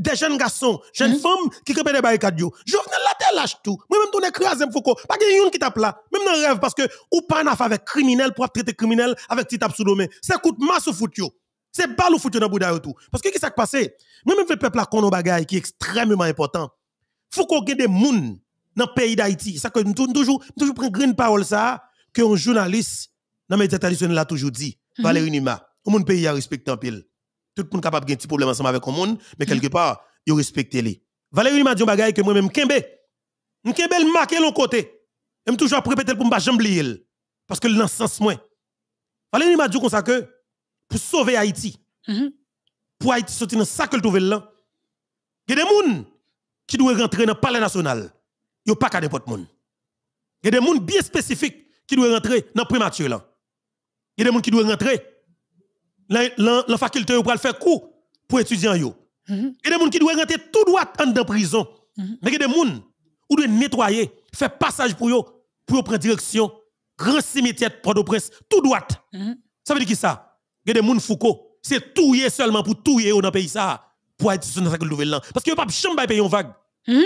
des jeunes garçons, jeunes hmm? femmes qui campaient des barricades. Je Jovenel la tête lâche tout. Moi-même, ton écrasé, Foucault. Pas qu'il y qui tape là. Même dans le rêve, parce que ou pas faire avec criminel pour traiter criminel avec petit tape sous domaine. C'est coup de masse au foutu, C'est balle ou foutu dans Bouddha tout. Parce que qu'est-ce qui s'est passé? Moi-même, le peuple a connu choses qui sont extrêmement important. Foucault a des gens dans le pays d'Haïti. Ça que nous toujours, toujours une grande parole ça, que un journaliste dans les médias traditionnels a toujours dit. Mm Valérie Nima. Au monde pays a respecté en pile tout le monde capable de un petit problème ensemble avec le monde, mais mm. quelque part, il respecte les. Valérie m'a dit un bagage que moi-même, Kembe, Kembe le marqué l'autre côté. Je toujours répéter pour ne pas oublier. Parce que le sens moins. Valérie m'a dit comme ça que, pour sauver Haïti, mm-hmm. pour Haïti sortir dans ça que le trouver là, il y a des gens qui doivent rentrer dans le palais national. Ils sont pas qu'à n'importe monde. Il y a des gens bien spécifiques qui doivent rentrer dans le primature là. Il y a des gens qui doivent rentrer la faculté pour le faire coup pour étudiants. Mhm. Il y a des gens qui doivent rentrer tout droit dans la prison. Mhm. Mais il y a des gens qui doivent nettoyer, faire passage pour eux, pour prendre direction. Grand cimetière port tout droit. Mhm. Ça veut dire qui ça? Il y a des gens Foucault, c'est tout seulement pour tout dans le pays pour être sur notre nouvelle Parce qu'il n'y a pas de chambre payer vague.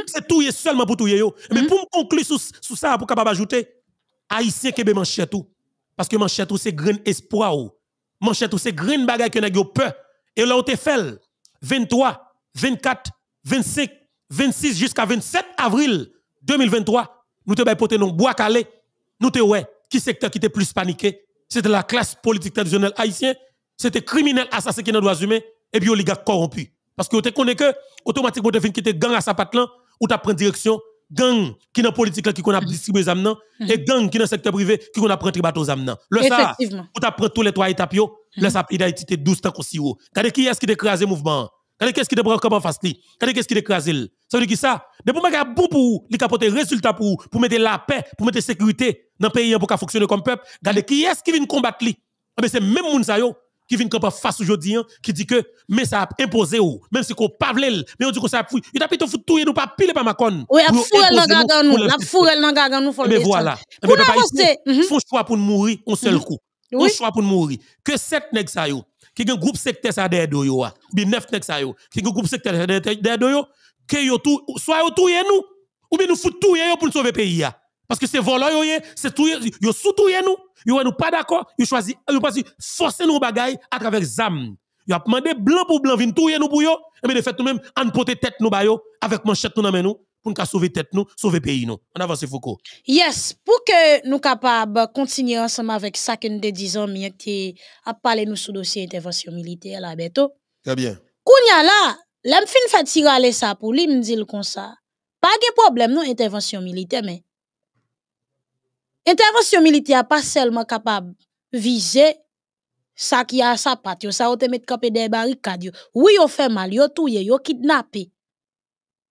C'est tout seulement pour tout. Mais pour conclure sur ça, pour capable ajouter, Haïtien qui manchette tout. Parce que manchette tout, c'est grand espoir. Oh manchette ou c'est green bagay que nèg yo peur et là on te fait 23 24 25 26 jusqu'à 27 avril 2023 nous te bay porter non bois calé nous te ouais qui secteur qui était plus paniqué c'était la classe politique traditionnelle haïtienne c'était criminel assassin qui n'a droits humains et puis oligarque corrompu parce que vous te connaît que automatiquement on te qui quitter gang à sa patte là ou t'as pris direction gang qui dans politique qui qu'on a mm-hmm. distribué les mm et mm-hmm. gang qui dans secteur privé qui qu'on a pris aux amnan. Le ça, ou t'a pris tous les trois étapes yo, mm-hmm. le ça identité 12 tant aussi haut. Regardez qui est-ce qui décrase le mouvement. Regardez est ce qui prend comment en face li. Regardez ce qui décrase le. Ça veut dire qui ça Depuis que vous bon pour capoter résultat pour pour mettre la paix, pour mettre sécurité dans le pays pour qu'il fonctionne comme peuple. Regardez qui est-ce qui vient combattre li. Ah, mais c'est même moun ça yo qui vient comme face aujourd'hui, hein, qui dit que, mais ça a imposé ou, même si qu'on parle mais on dit qu'on ça a fouillé. Il a plutôt foutu tout, il nous pas pile par ma conne. Oui, il a fourré dans gaga nous, il a fourré dans gaga nous, Mais voilà. Eh pour avancer. Mhm. faut choix pour mourir, un seul mhm. coup. Faut choix pour mourir. Que sept nèg ça yo, qui un groupe secteur ça derrière do yo, ah. bien neuf nèg ça yo, qui un groupe secteur derrière do yo, que yo tout, soit yo tout nous, ou bien nous fout tout pour nous sauver pays ah. Parce que c'est voleurs, c'est tout, ils soutouillent nous, ils nous pas d'accord, ils choisissent, pas choisissent forcer nos bagailles à travers ZAM. Ils ont demandé blanc pour blanc, ils ont nous pour eux, et bien de fait nous-mêmes, en porter tête nous bayo, avec manchette nous dans nous, pour nous sauver tête nous, sauver pays nous. On avance Foucault. Yes, pour que nous capables continuer ensemble avec ça que nous disons, bien que à parler nous sous dossier intervention militaire là bientôt. Très bien. Kounya là, l'homme fin fait tirer ça pour lui, me dit comme ça. Pas de problème non intervention militaire mais Intervention militaire pas seulement capable viser ça qui a sa patte, ça ou te mettre camper des barricades. Oui, yo fait mal, yo touye, yo kidnappé.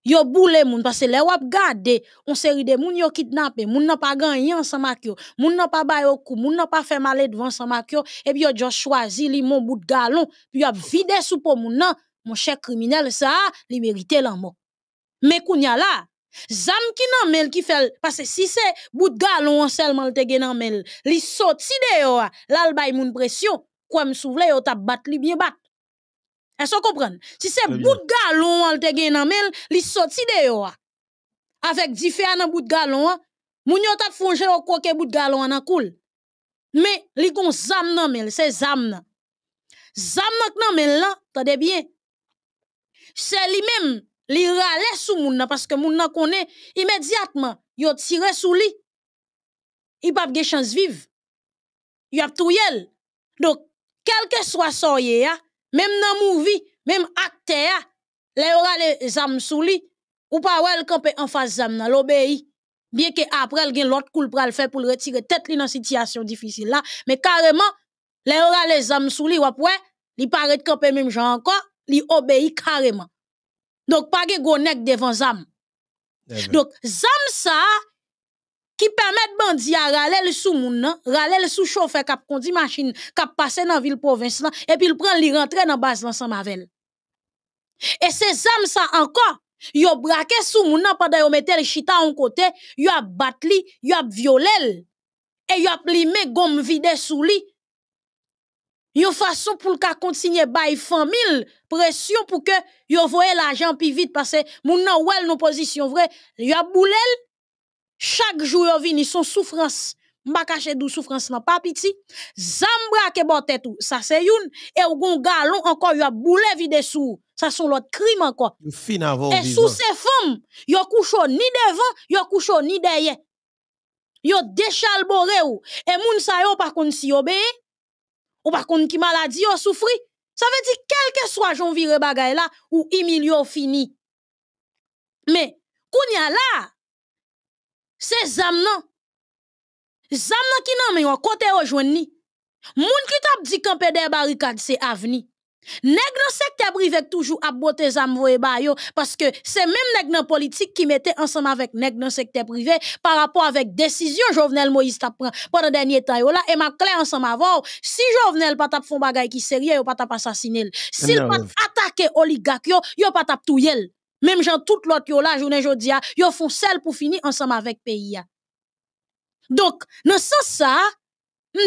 Yo boule moun parce que les wap gade, on série de moun yo kidnappé, moun n'a pas gagné ensemble avec moun n'a pas au kou, moun n'a pas fait mal devant ensemble avec et puis yo ont choisi li mon bout de galon, puis yo vide sous pour moun nan, mon cher criminel ça, li mérite la mort. Mais kounya là, Zam ki nan mel ki parce que si c'est bout de galon seulement te gen nan mel, li sorti de yo l'albay bay moun pression quoi m souvle yo ta bat li bien bat. que vous comprennent. si c'est bout de galon lte gen nan mel, li sorti de yo avec bout de bout de galon, moun yo tap fonje ou quoi bout bout galon a koul. mais li kon zam nan mel, c'est zam nan. Zam nan mel tade bien. c'est li même li rale sou moun nan parce que moun nan est, immédiatement yo tire sou li il pa gen chance vive il a touyel donc quel que soit soye ya même nan mouvi même acte ya les yo rale zam sou li ou pa wèl en face zam nan l'obéi bien que après gen l'autre coup pral faire pour retirer tête li nan situation difficile là mais carrément les yo rale zam sou li wap wè li paraît kampe même jan encore li obéi carrément donc pas de gonek devant zam. Eh ben. Donc zam sa permet permèt bandi a qui sou moun nan, machine, sou a kap kondi la kap pase nan province provins hein, et puis il prend li rentre dans base l'ensemble la mavel. Et ces zam sa encore, yo braqué sou moun nan hein, pendant yo mette le chita en côté, yo a battu li, yo violé, et et yo a li gomme gom vide sou li, Yon façon pour le continuer bay famille pression pour que yon voye l'argent plus vite parce que moun nan wel nos position vrai yon a boulel chaque jour yon vini son souffrance m'a caché dou souffrance nan pas piti zambra ke bote tout ça c'est youn et ou gon galon encore yon a vide sou ça sont l'autre crime encore et sous ces femmes yon couchon ni devant yon couchon ni derrière yon déchalboré ou et moun sa yon par contre si obéi ou par contre qui maladie ou souffri. Ça veut dire quel que soit j'en vire bagay là ou Emilio fini. Mais kounya là c'est zam nan. Zam nan ki nan men yon kote rejoindre ni. Moun ki tap di camper des barricade c'est avenir. Nèg le secteur privé toujours à bottez zam voye parce que c'est même nèg nan politique qui mettait ensemble avec nèg le secteur privé par rapport avec décision Jovenel Moïse t'a prend pendant dernier temps yo là et m'a clair ensemble avant si Jovenel pas t'a font bagay qui sérieux yo pas t'a assassiner s'il pas attaquer oligarque yo yo pas t'a touyer même gens tout l'autre yo là journée a yo font sel pour finir ensemble avec pays Donc dans sens ça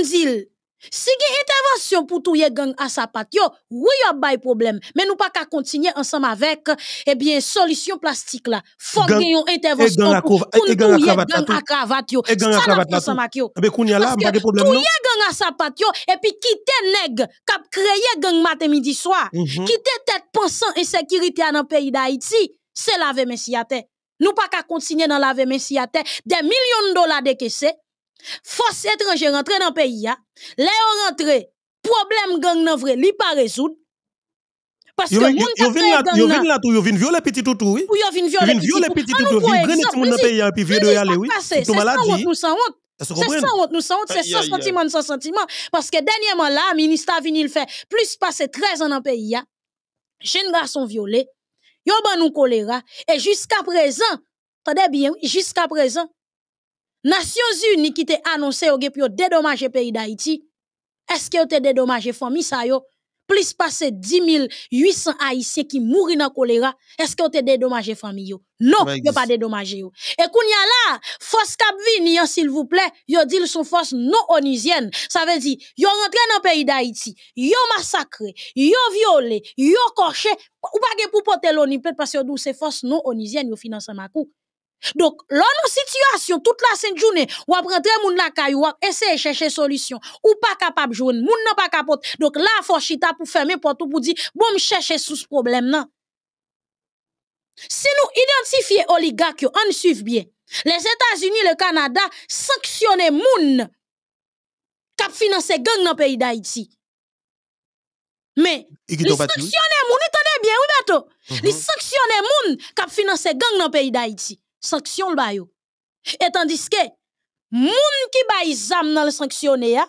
dis si une intervention pour tout les gang à sa patio, oui, y a de problème. Mais nous pas qu'à continuer ensemble avec, eh bien, solution plastique là. Faut gang, ait une intervention pour tout gang à cravate Et gang à qu'on y a là, eh pas de problème. Tout yé gang à sa patio, et puis quitte qui ont créé gang matin, midi, soir. Mhm. quitter tête pensant insécurité sécurité dans le pays d'Haïti. C'est la à messieurs. Nous pas qu'à continuer dans la à messieurs. Des millions de dollars de Force étrangère rentre dans pays ya, le on rentre, problème gang nan vrai, li pas résoudre Parce que gang Yo vin la yo vin violer tout oui vin C'est ça, nous c'est sans sentiment, sans sentiment. Parce que dernièrement, là, ministre vini le fait plus passer 13 ans dans le pays, hein. jeunes garçons violés, yon ban nous choléra, et jusqu'à présent, attendez bien, jusqu'à présent, Nations Unies qui t'a annoncé au pour dédommager pays d'Haïti. Est-ce que te dédommagé famille ça yo? Plus passé 10 800 Haïtiens qui mourent dans choléra. Est-ce que te dédommagé famille yo? Non, pas dédommagé yo. Et qu'on y a là, force cap vini hein, s'il vous plaît, yo dit son force non onisienne. Ça veut dire yo rentré dans pays d'Haïti, yo massacré, yo violé, yo ne ou pas pour porter l'ONU parce que douce ces force non onusienne yo ma Makou. Donc, l'on situation, toute la sainte journée, ou après gens moun la on ou essayer chercher solution, ou pas capable de jouer, moun sont pas jouer. Donc, là, faut chita pour fermer pour tout, pour dire, bon, chercher sous ce problème, Si nous identifions les oligarques, on suit bien. Les États-Unis, le Canada, sanctionnent moun, kap les gang dans le pays d'Haïti. Mais, les sanctionnent les gens bien, oui, mhm. Les gens moun, kap les gang dans le pays d'Haïti sanction le Et tandis que, moun ki bay zam nan le sanctionné ya,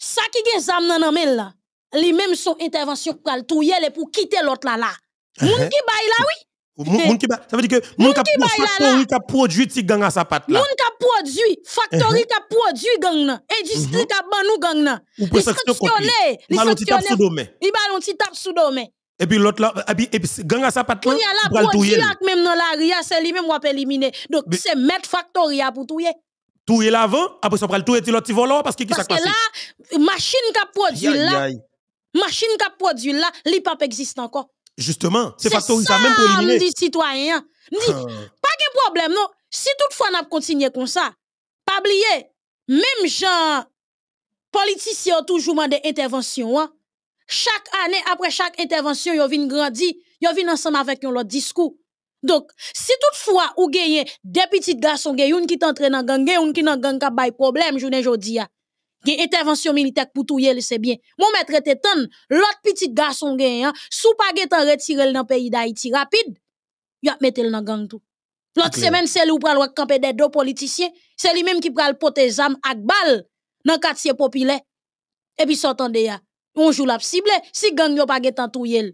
sa ki gen zam nan nan la, li même son intervention pour touye pour quitter l'autre là là. Eh, moun ki bay la oui. Moun ki ça veut dire que moun ka factory ka produit monde gang a sa pat la. Moun produit, factory eh, eh. produit gang nan, industrie ti et puis l'autre là, et puis, puis gang à sa patte là, pour va même dans la ria, c'est lui même qui va éliminer. Donc c'est mettre factoria pour tout Tout l'avant, après ça va tout et l'autre volant parce que qui ça passe. Parce que là, machine qui a produit là, machine qui a produit là, l'ipap existe encore. Justement, c'est factoria même pour éliminer. C'est ça, citoyen. Dit, pas de problème non. Si toutefois n'a continué comme ça, pas oublier même gens politiciens toujours demandé intervention hein. Chaque année, après chaque intervention, ils viennent grandir, ils viennent ensemble avec leur discours. Donc, si toutefois, ou gagne des petits garçons, une qui t'entraîne dans gang, une qui dans gang, qui a problème, journée a une intervention militaire pour tout c'est bien. Mon maître était ton, l'autre petit garçon gagne, hein. sous pas gagne retiré dans le pays d'Haïti rapide, il a mettre dans gang tout. L'autre semaine, c'est lui qui le camper des deux politiciens, c'est lui-même qui prend le pot ak armes à balle dans le quartier populaire. Et puis, s'entendez, hein on joue la cible si gang yo pas getan touyel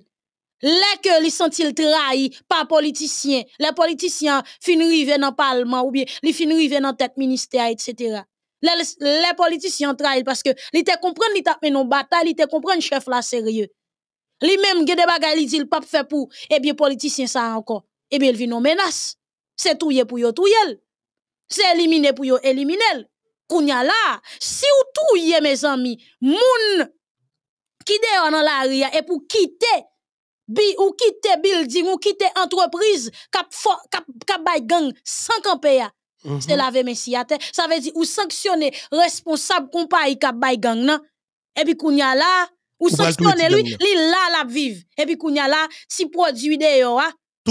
les que li sentil trahi par politicien les politiciens fin rive dans parlement ou bien li fin rive dans tête ministère etc. les, les politiciens trahissent parce que li te comprendre li t'a non bataille li te comprennent, chef là sérieux li même gede des li dit le pape faire pour et eh bien politicien ça encore et eh bien viennent vino menace c'est touye pour yo touyel c'est éliminé pour yo éliminer Kounya la, si ou touye, mes amis, moun qui est dans la ria, et pour quitter bi ou kite building, ou quitter entreprise, Cap cap cap kap bay gang, sans ça ya, mm -hmm. se lave ça veut dire ou sanctionner responsable compagnie Cap kap bay gang nan, qu'on y a ou sanctionner lui, li là, la vive, et y a là si produit produit,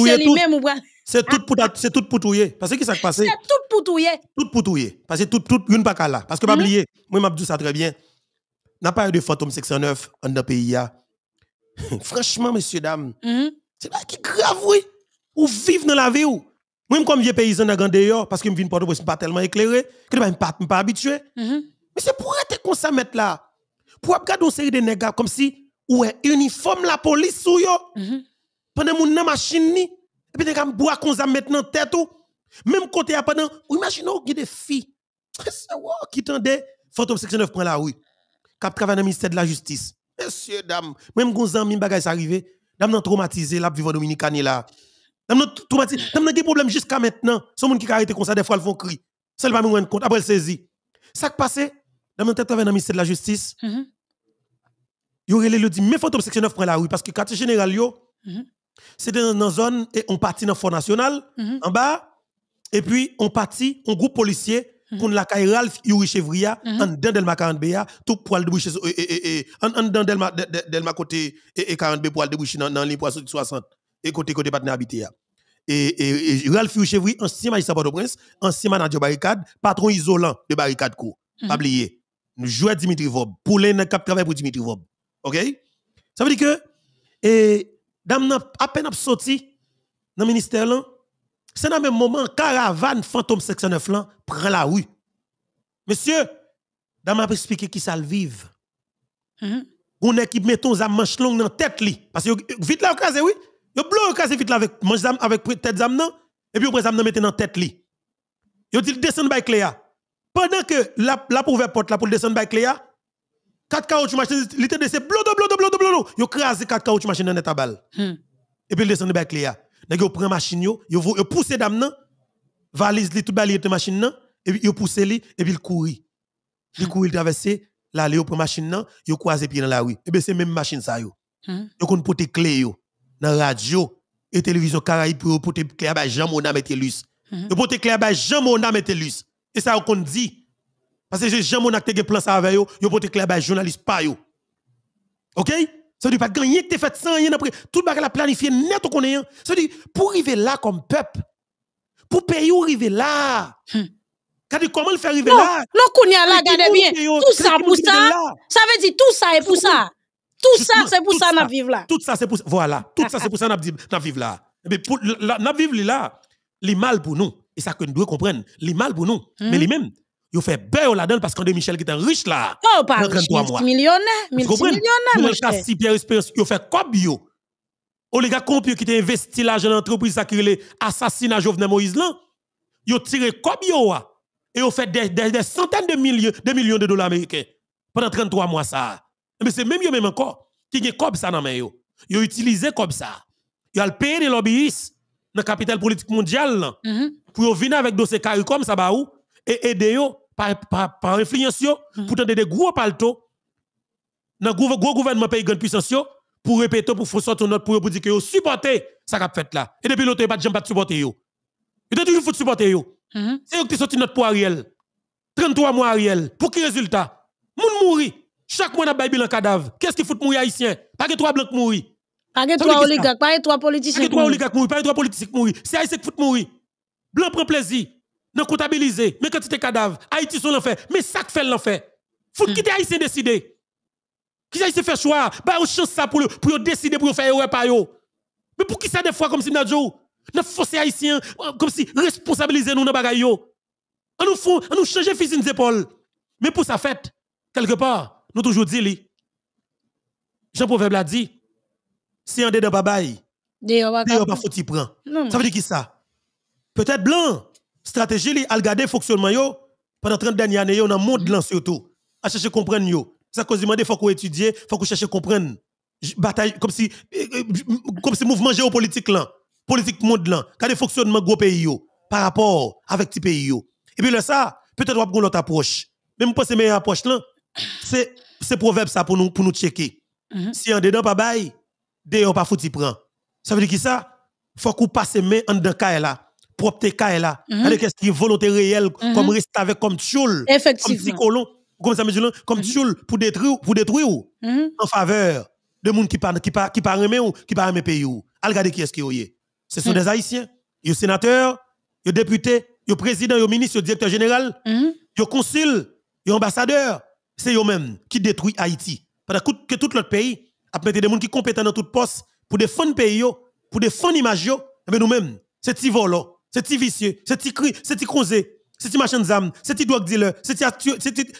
c'est lui-même ou C'est tout pour c'est tout pour parce que qu'est-ce qui s'est passé C'est tout pour touyer. Tout pour parce que tout tout une pas là parce que pas oublier moi m'a dit ça très bien n'a pas eu de fantôme 609 en dans pays Franchement, messieurs, dames, mhm. c'est pas qui grave, oui. Ou vivre dans la vie, ou. Moi, comme vieux paysan dans parce que je viens de pas tellement éclairé, que je suis pas, habitué. Mhm. Mais c'est pour être comme ça, mettre là. Pour avoir une série de nègres comme si, ou uniforme la police, ou yo. Mm -hmm. Pendant mon machine, ni. Et puis, nègres bois comme ça maintenant tête, ou. Même côté, pendant, imaginez, il y a des filles. qui tendait, fantôme 609 prend la rue qui travaillent dans le ministère de la Justice. Messieurs, dames, même quand mis bagage, ça arrivé. Dame sont traumatisée, là, vivant dominicaine là. Dames sont traumatisés. Dame, eu des problèmes jusqu'à maintenant. Ce monde qui a arrêté comme ça, des fois, ils font cri. Ça, va me rendre compte. Après, elle saisi. Ça qui passe, dames sont travaillent dans le ministère de la Justice. Mm -hmm. Yo relé le dit, mais faut section 9 prenne la rue parce que quartier général yo, mm-hmm. c'est dans une zone et on partit dans le fort National, mm-hmm. en bas, et puis on partit, on groupe policier, pour la caille Ralph Yuri Chevria, mhm. en dedans Delma 40B, tout poil et eh, eh, eh, en dedans Delma côté 40B, poil débouché dans l'île poisson 60, et côté côté Patna habité. Et Ralph Yuri Chevria, ancien magistrat port de prince ancien manager barricade, patron isolant de barricade cou mhm. Pas oublier. Nous jouons Dimitri Vob, pour les cap travail pour Dimitri Vob. OK? Ça veut dire que, et, dame, à peine sorti dans le ministère, là, c'est dans le même moment, caravane fantôme 609 là prend la rue. Monsieur, dans m'a qui ça le vive. Mm-hmm. On équipe mettons à manche longue dans tête li parce que vite là casé oui. Vous blanc casé vite là avec manche avec tête zam non et puis après zam mettre dans tête li. Vous dit descend by Cléa. Pendant que la la pouvait porte là pour descendre by Cléa, 4 caoutchouc machine, il était de blodo blodo blodo blodo. Vous crasez 4 caoutchouc machine dans les balle. balle. Mm-hmm. Et puis il descend by Cléa nèg yo prend machine yo, yo yo pousser dame nan, valise li tout balie te machine nan, et puis yo pousser li et puis il courir. Il hmm. courir traverser là au prend machine nan, yo croiser pied dans la rue. Et ben c'est même machine ça yo. Hmm. Yo kon porter clé yo dans radio et télévision Caraïbe pour porter clé ah ba Jean Mona Metelus. Hmm. Yo porter clé ah ba Jean Mona Metelus. Et ça on dit parce que Jean Mona te plan ça avec yo, yo porter clé ah ba journaliste pas yo. OK? Ça veut dire pas de gagner, tu fait sans rien pris. Tout le monde planifié net au connaît. Hein. Ça veut dire pour arriver là comme peuple, pour payer pour arriver là. Quand hmm. comment le faire arriver là? Non, qu'on y a là, bien. Oh, tout ça pour ça. Ça veut dire tout ça est pour ça. Tout ça c'est pour ça n'a vivre là. Tout ça c'est pour ça. Voilà, tout ah, ça c'est ah. pour ça n'a vivre là. Mais eh pour n'a vivre là, les mal pour nous. Et ça que nous devons comprendre, les mal pour nous. Mais hmm. les mêmes ils fait beurre là-dedans parce qu'André Michel qui était riche là. Oh, pas riche, multimillionnaire, multimillionnaire. si Pierre ils fait Oh, les gars, compieux qui ont investi l'argent dans l'entreprise qui est assassinat Jovenel Moïse là, ils ont tiré là, et ils fait des, centaines de millions, de millions de dollars américains pendant 33 mois ça. Mais c'est même eux même encore qui ont comme ça dans main yo. Ils ont utilisé comme ça. Ils ont payé des lobbyistes dans la capitale politique mondiale mhm. pour venir avec dossier comme ça bah, et aider eux par, par, influence, mm-hmm. pour donner des gros palto, dans le gros gouvernement pays grande puissance, pour répéter, pour faire sortir notre, pour dire que vous supportez ça qu'a fait là. Et depuis l'autre, il pas de pas supporter. Vous avez toujours faut supporter. Mm-hmm. C'est vous qui sorti notre pour Ariel. 33 mois Ariel. Pour quel résultat? Moun mourir. Chaque mois, on a un cadavre. Qu'est-ce qui faut mourir haïtien? Pas que trois blancs mourir. Pas que trois oligarques, pas que trois politiciens. Pas que trois oligarques mourir, pas que trois politiciens mourir. C'est haïtien qui faut mourir. Blanc prend plaisir. Nous comptabiliser, mais quand tu es cadavre, Haïti sont l'enfer, mais ça que fait l'enfer. Faut hmm. quitter Haïtien décider. Qui se fait choix, bah on change ça pour le, pour décider pour faire ouais pas yo. Mais pour qui ça des fois comme si n'a jour, n'a forcer Haïtiens euh, comme si responsabiliser nous dans bagay yo. On nous faut on nous changer fils épaules. Mais pour ça fait quelque part, nous toujours dit Jean Proverbe l'a dit, si on est dans babaye, de pas faut y prend. Ça veut dire qui ça Peut-être blanc stratégie li al garder fonctionnement yo pendant 30 dernières années yo dans monde mm-hmm. là surtout à chercher comprendre yo ça cause demander faut qu'on étudie, faut qu'on chercher comprendre bataille comme si euh, euh, comme si mouvement géopolitique là politique monde là quel est fonctionnement gros pays yo par rapport avec petit pays yo et puis là ça peut-être on autre approche même c'est meilleure approche là c'est c'est proverbe ça pour nous pour nous checker mm -hmm. si en dedans pas bail dehors pas fouti prend ça veut dire qui ça faut qu'on passe mains en dedans là propre est là. Mhm. elle Qu'est-ce qui est volonté réelle, mhm. comme rester avec comme tchoul, comme Zikolon comme comme mhm. tchoul pour détruire, pour détruire en faveur de monde qui pas qui pas qui pas ou qui pas pays ou. Regardez qui est-ce qui est. Ce sont des haïtiens, des sénateurs, des députés, des présidents, des ministres, des directeurs généraux, des consuls, des ambassadeurs. C'est eux-mêmes qui détruisent Haïti. Pendant que tout l'autre pays a des gens qui compétents dans tout poste pour défendre le pays, pour défendre l'image, mais eh ben nous-mêmes, c'est volant c'est ti vicieux, c'est ti cri, c'est ti machin c'est ti machin d'âme, c'est ti drug dealer, c'est ti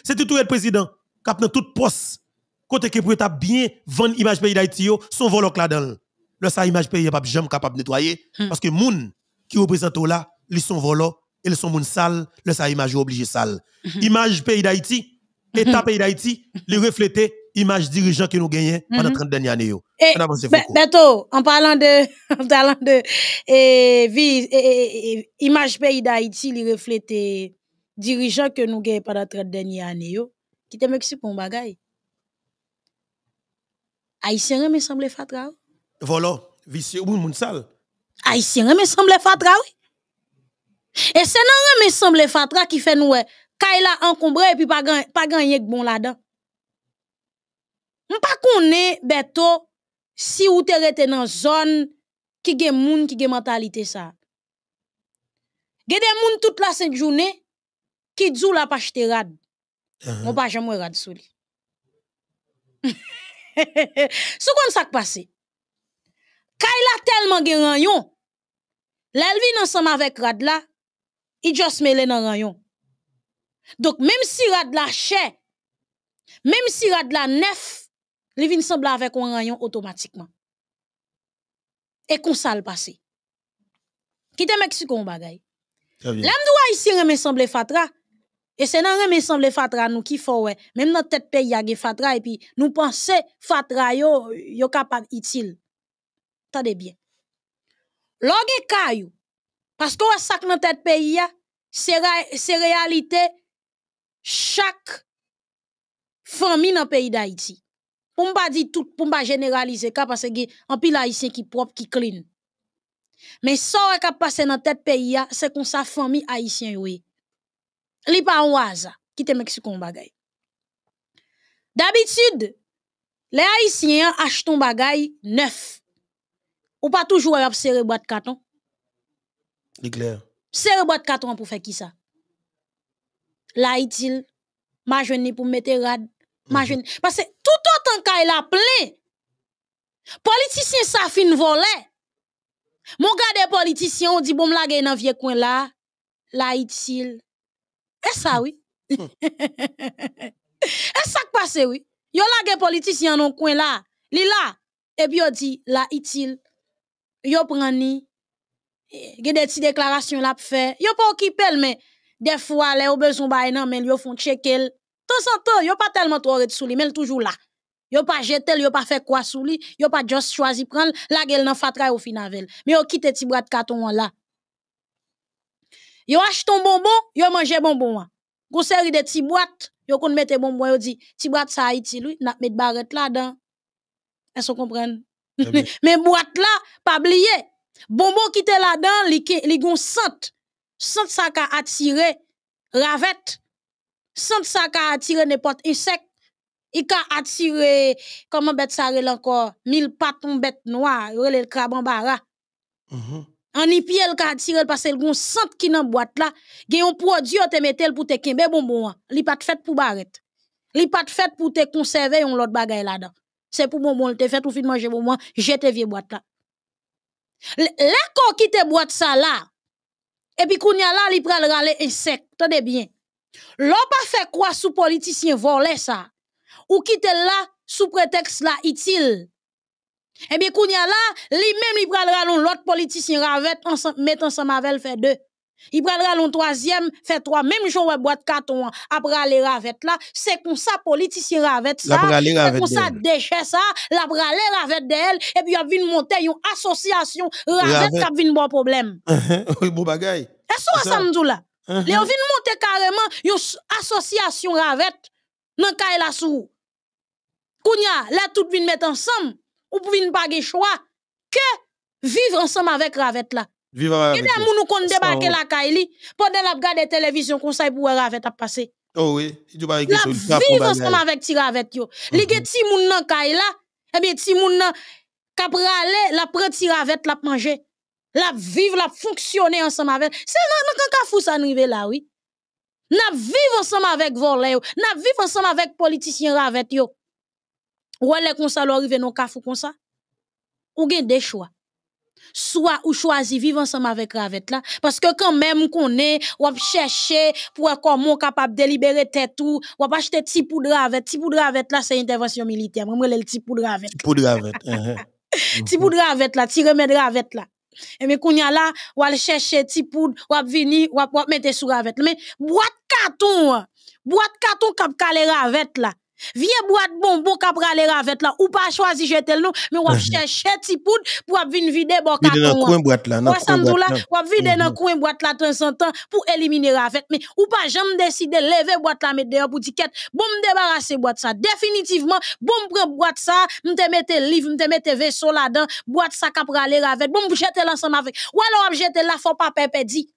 c'est tout le président cap dans toute poste côté qui peut bien vendre image pays d'Haïti son voloc là-dedans. Le sa image pays pas jamais capable nettoyer hmm. parce que moun qui représente là, ils sont volo ils sont moun sale, le sa image obligé sale. Image pays d'Haïti, état hmm. pays d'Haïti, les refléter image dirigeant que nous gagnons pendant 30 hmm. dernières années. Et, eh, Beto, en parlant de, en parlant de et, image pays d'Haïti, il reflète dirigeants que nous gagnons pendant 30 dernières années, qui te Mexique pour un bagay. Haïtien me semble fatra. Voilà, vicieux ou moun sale. Haïtien me semble fatra, oui. Et c'est non me semble fatra qui fait nous, Kaila encombré et puis pas gagné bon là-dedans. Je ne connais Beto si ou te rete nan zon ki gen moun ki gen mentalite sa. de moun tout la senk jounen ki djou la pa chete rad. Uh -huh. pa jem rad sou li. Sou kon sak pase. Kay la tellement gen ranyon, lèl ensemble nan sam avèk rad la, i jos mele nan ranyon. Donc même si rad la chè, même si rad la nef, les vin semble avec un rayon automatiquement. Et qu'on ça le passé. Qui te Mexico ou bagay? L'em doua ici reme semble fatra. Et c'est dans reme semble fatra nous qui faut, même dans tête pays yage fatra et puis nous pense fatra yo, yo capable utile. Tade bien. Loge kayou, parce qu'on sac dans tête pays a c'est réalité chaque famille dans le pays d'Haïti. Pour pas dire tout, pour pas généraliser, parce que en pile haïtien qui propre, qui clean. Mais ça qui passé dans tête pays, ah, c'est qu'on sa famille haïtien, oui. Li pas un hasard, qui te Mexicain bagay. D'habitude, les haïtiens achètent un bagay neuf. Ou pas toujours à serre boîte carton. C'est clair. C'est boîte carton pour faire qui ça? La ma dit, ma pour mettre rad, Mhm. Parce que tout autant qu'il a plein, politicien ça fin voler. Mon gars des politiciens, on dit bon, la dans vieux coin là, là, il Et ça, oui. Hmm. et ça qui passe, oui. Yo la y a dans là la, là, et puis yo il la itil, yo prend ni, eh, des de déclarations Y la pfe, yo pa mais mais fois là yo bezon bay nan un font temps en temps, yo pas tellement trop sous lui, mais toujours là. Yo pas jeté, yo pas fait quoi sous lui, yo pas juste choisi prendre la gueule nan fatra au final. Mais yo quitte ti bras de carton là. Yo achète un bonbon, yo mange bonbon. Gon hein. série de ti boîte, yo kon mette bonbon, yo dit ti boîte ça Haïti lui, n'a mettre barrette là-dedans. Est-ce qu'on comprend? mais boîte là, pas oublier. Bonbon qui était là-dedans, li, li gon Sente Sente ça a attiré ravette Sante sa ka n'importe n'importe insek, il ka attire comment bet sa rel encore mil paton bet noir rel el le bara. Mm -hmm. An ipi el ka attire el pase el goun sante ki nan boîte la, gen yon produit te mettel pour te kembe bonbon li pat pour pou baret. Li pas fait pour te conserver yon lot bagay là dan. Se pou bonbon el te fait ou fin manje bonbon, jete vie là la. Le kon ki te boat sa la, epi koun ya là li pral rale sec tenez bien. L'on pas fait quoi sous politicien voler ça? Ou quitte là sous prétexte là utile? Eh bien, kounya là, li même, il pral ralon l'autre politicien ravet, met ensemble avec elle, fait deux. Il pral ralon troisième, fait trois. Même jour, boîte carton, après aller ravette là. C'est comme ça, politicien ravet ça. C'est comme ça, déchet ça. La pralé ravette de elle. Et puis, y a monter une association ravet, ça vint bon problème. Oui, bon bagay. Est-ce que ça là? Mm -hmm. monte carrément une association ravette dans la sou. Kounya, là tout vin mettre ensemble ou pas vin choix que vivre ensemble avec ravette là. Vivre avec. Et gens nous kon oh. la pendant la regarder télévision conseil pour ravette a passer. Oh oui, Vivre ensemble avec ti ravette yo. Uh-huh. Eh bien rale la prend ravette la manger la vivre, la fonctionner ensemble avec. C'est dans le fait ça arrive là, oui. N'a vivre ensemble avec volé, n'a vivre ensemble avec politiciens avec yo. Ou elle comme ça l'arrive dans kafou comme ça. Ou gen des choix. Soit ou de vivre ensemble avec Ravette là parce que quand même qu'on est ou chercher pour comment capable de délibérer tête ou ou acheter petit poudre Ravette petit poudre Ravette là c'est intervention militaire moi le petit poudre Ravette poudre Ravette petit poudre avec hein, hein. là petit remède Ravette là Eme kounya la wale chè chè ti poud wap vini wap wap mète sou gavèt. Mè, bwad katon wè, bwad katon kap kalè gavèt la. Vie boîte bonbon bon les ravette là ou pas choisi jeter nous mais on mhm. chercher petit poudre pour venir vider bon carton. Dans hein. coin boîte là, dans mhm. coin boîte là. On vider boîte là temps en temps pour éliminer ravette mais ou pas jamais décider lever boîte là mettre dehors pour Bon me débarrasser boîte ça définitivement. Bon prend boîte ça, te mettre livre, te mettre vaisseau là-dedans, boîte ça kapra les Bon Bon jeter l'ensemble avec. Ou alors jeter là faut pas pépé dit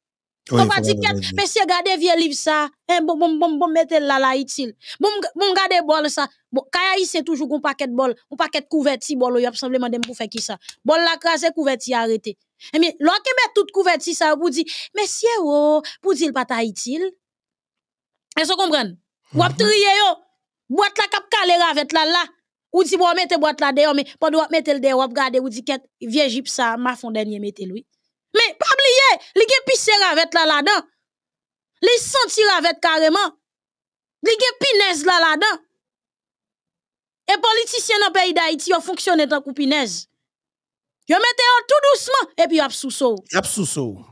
oui, on va dire que monsieur gardez vieux livre ça, hein, bon bon bon bon mettez là là utile. Bon bon gardez bol ça. Bon kaya c'est toujours un paquet de bol, un paquet de couverti bol, il y a simplement des pour faire qui ça. Bol la craser couverti arrêté. Et eh, mais l'on qui met toute couverti ça pour dire monsieur eh, oh, pour dire pas ta utile. Est-ce qu'on comprend Ou mhm. trier yo, boîte la cap calera avec là là. Ou dit bon mettez boîte là dehors mais pendant mettez le dehors, regardez ou dit que vieux jeep ça m'a fond dernier mettez lui. Mais pas oublier, li gen pisse ravette la là-dedans. Li senti ravette carrément. Li gen pinèze la là-dedans. Et politiciens dans pays d'Haïti ont fonctionné tant que pinèze. Yo mette yon tout doucement et puis ap sou sou. Ap sou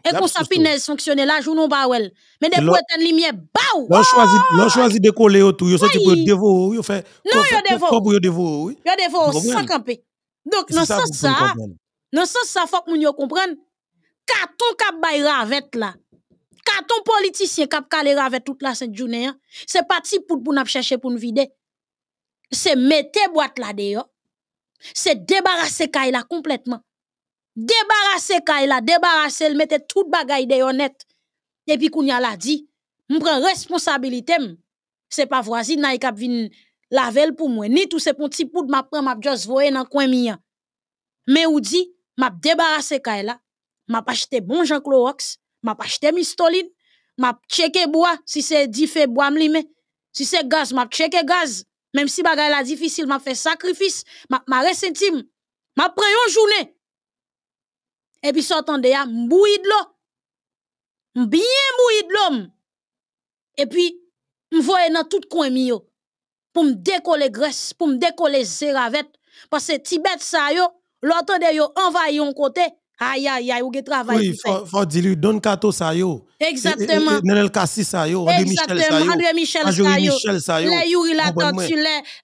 Et pour sa pinèze fonctionne là, jour non baouel. Mais des pour éteindre lumière baou. On choisit, ah! on de coller autour, yo senti pour devoir, yo fait. Non, y a yo devoir. Pour devoir, oui. Yo devoir sans camper. Donc dans sens ça, dans sens ça faut que moun yo comprenne carton qui a bail là. Carton politicien qui a avec toute la sainte journée. Hein. C'est parti pour nous chercher pour nous vider. C'est mettre boîte là dehors. C'est débarrasser Kay là complètement. Débarrasser Kay là, débarrasser, mettre toute bagaille là net. Et puis qu'on y a dit, je prends responsabilité. C'est pas voisin qui a vu la pour moi. Ni tout ce petit poudre, je prends ma pièce, je dans le coin. Mais ou dit, je vais Kay Kaila pas acheté bon Jean m'a pas acheté mistoline, m'a checké bois si c'est dife bois. m'limé, si c'est gaz, m'a checké gaz, même si bagay la ma m'a fe ma map Ma sentim, et puis Et ya sotan de l'eau. bien dlo, de l'homme et puis mvoye dans tout graisse, pour me mdekole grèce, pou mdekole parce que tibet sa yo, lotan yo yo un côté. Aïe, aïe, aïe, ou ge travail. Oui, faut, dire, Don kato sa yo. Exactement. Nenel Kassi sa yo. André Michel sa yo. André Michel sa yo. Le Yuri la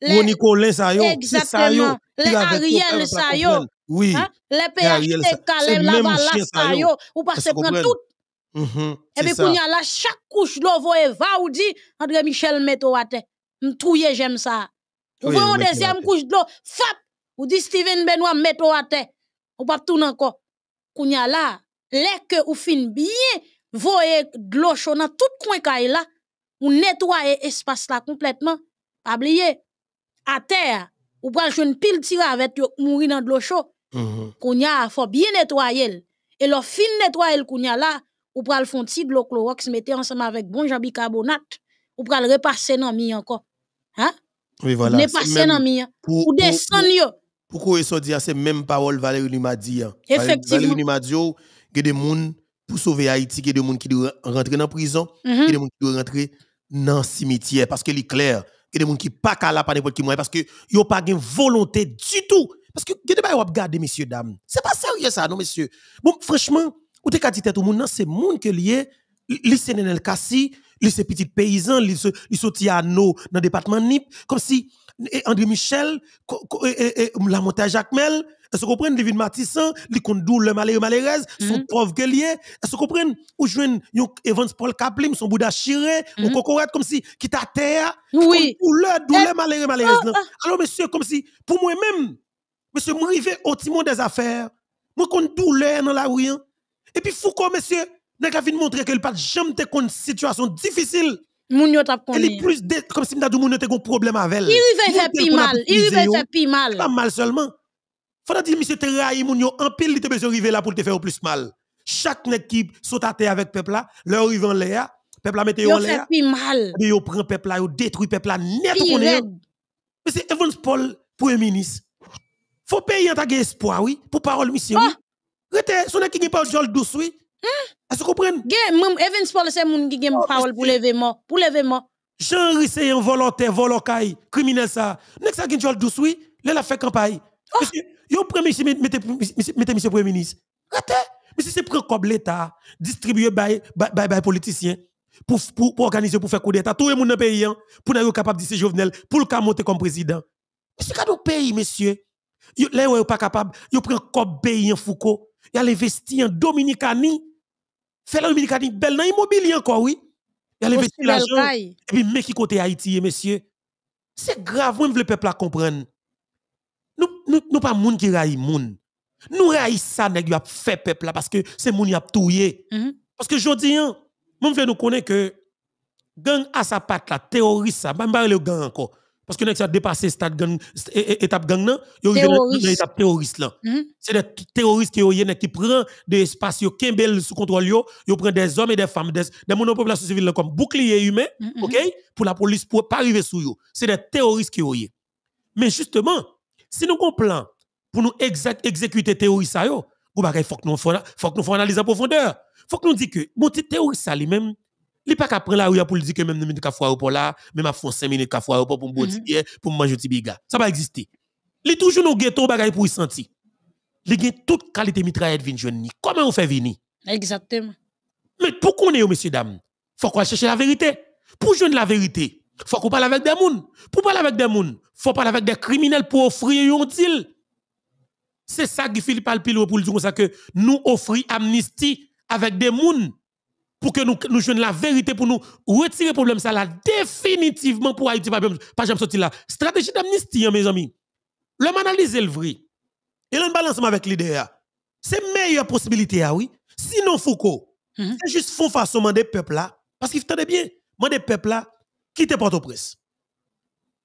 les. Le Nicolas sa yo. Exactement. Le Ariel sa yo. Oui. Hein? Le PHTK, le Lavalas sa yo. Ou parce que prend tout. Et puis, pour y a là, chaque couche, l'ovo et va ou dit, André Michel met au terre. M'touye, j'aime ça. Ou un deuxième couche d'eau. l'eau, fap. Ou dit Steven Benoît metto au terre. Ou pas tout encore kounya la, que ou fin de voye chaude dans tout coin vous la, ou nettoye là la pas À à terre, ou pral joun pile tira avec yo mouri dans de mm -hmm. kounya faut bien nettoyer, el. le fin nettoyer el kounya la, ou pral le ti de se mette ensemble avec bon jabi carbonate, ou pral repasser nan mi encore, hein Oui, voilà. Repase nan mi Ou descend yo pourquoi ils sont dit ces mêmes paroles Valérie m'a dit hein? Effectivement. Valérie m'a dit que des gens pour sauver Haïti, a des gens qui doivent rentrer dans prison, que des mhm. gens qui doivent rentrer dans cimetière parce que c'est clair, a des gens qui pas là pas n'importe qui parce que n'ont pas de volonté du tout parce que que des regarder messieurs dames. C'est pas sérieux ça non messieurs. Bon franchement, ou avez dit tout le monde c'est monde que lié lycée les Kassi, petits paysans paysans, sont à nos dans le département NIP comme si et André Michel, la montagne Jacques Mel, est-ce que vous comprenez Devine Matissan, li compte d'où le son mhm. pauvre Gellier, est-ce que vous comprenez ou yon Evans Paul Kaplim, son Bouddha Chiré, ou mhm. Kokoret, comme si, qui à terre, oui. douleur, douleur, eh, malheureuse. Ah, ah. Alors, monsieur, comme si, pour moi-même, monsieur, je m'rivé au timon des affaires, moi, compte douleur dans la rue, hein? et puis Foucault, monsieur, n'a qu'à venir montrer qu'il pas jamais de situation difficile. Moun yo tap konnen. Elle est plus comme si nous moun yo te gon problème avec elle. Il rive fait pi mal, il rive fait pi mal. Pas mal seulement. Faut dire monsieur te rahi moun yo en pile, il te besoin river là pour te faire plus mal. Chaque nèg saute à terre avec peuple là, leur rive en l'air, peuple là mette yo en l'air. Yo fait mal. Eh yo prend peuple là, yo détruit peuple là net connaît. Mais c'est Evans Paul premier ministre. Faut payer en ta espoir oui, pour parole monsieur. Ah! Rete, son nèg qui pas jol douce oui. Est-ce que vous comprenez? Evans oh, pour Pour jean un volontaire, volontaire, criminel ça. N'est-ce pas douce, la fait campagne. Oh. yo, premier, monsieur premier ministre. Mais si c'est l'État, distribuer by, politiciens, pour, organiser, pour faire coup d'État, tout le monde dans hein, pour être capable de dire Jovenel, pour le cas comme président. Mais c'est le pays, monsieur Là, vous pas capable, vous prenez comme pays Foucault, vous allez en Dominicani. C'est la République dominicaine belle dans l'immobilier encore, oui. Il y a les l'argent. Et puis, mec qui côté Haïti, messieurs. C'est grave, moi, je veux le peuple à comprendre. Nous, nous, nous pas moun qui raille moun. Nous raille ça, nèg, a fait peuple là, parce que c'est moun qui a tout Mm Parce que je dis, hein, moi, je veux nous connaître que gang à sa patte là, terroriste ça, même pas le gang encore parce que avez dépassé l'étape gang étape gang là une étape terroriste là mm-hmm. c'est des terroristes qui prennent qui des espaces yo kembel sous contrôle yo prennent des hommes et des femmes des des monopopulations comme boucliers humains, mm-hmm. OK pour la police pour pas arriver sur eux. c'est des terroristes qui ont mais justement si nous avons plan pour nous exécuter terroristes il faut que nous faut que nous en profondeur Il faut que nous disions que mon terroristes, ça lui-même il n'y a pas qu'à prendre la pou pour dire ke menm même minute ka fwa ou pou là, même à 5 minutes de café pour pour manger des pour ça va exister. Les toujours biga. Sa pa toujours Li toujou pour y bagay pour y sentir. Li gen toute qualité mitrayet vin ni. Comment on fait venir? Exactement. Mais pourquoi, Monsieur est, messieurs dames, faut qu'on cherche la vérité. Pour jouer la vérité, il faut qu'on parle avec des gens. Pour parler avec des il faut parler avec des criminels pour offrir un deal. C'est ça qui Philippe Alpilo pour dire que nous offrir amnistie avec des gens pour que nous, nous jouions la vérité, pour nous retirer le problème, ça là, définitivement pour Haïti, pas jamais sortir là. Stratégie d'amnistie, hein, mes amis. L'homme analyse le vrai. Et l'on balance avec l'idée. Hein. C'est meilleure possibilité, hein, oui. Sinon, Foucault, mhm. c'est juste faux façon des peuples là. Parce qu'il tenait bien, des peuples là, quitter Port-au-Prince.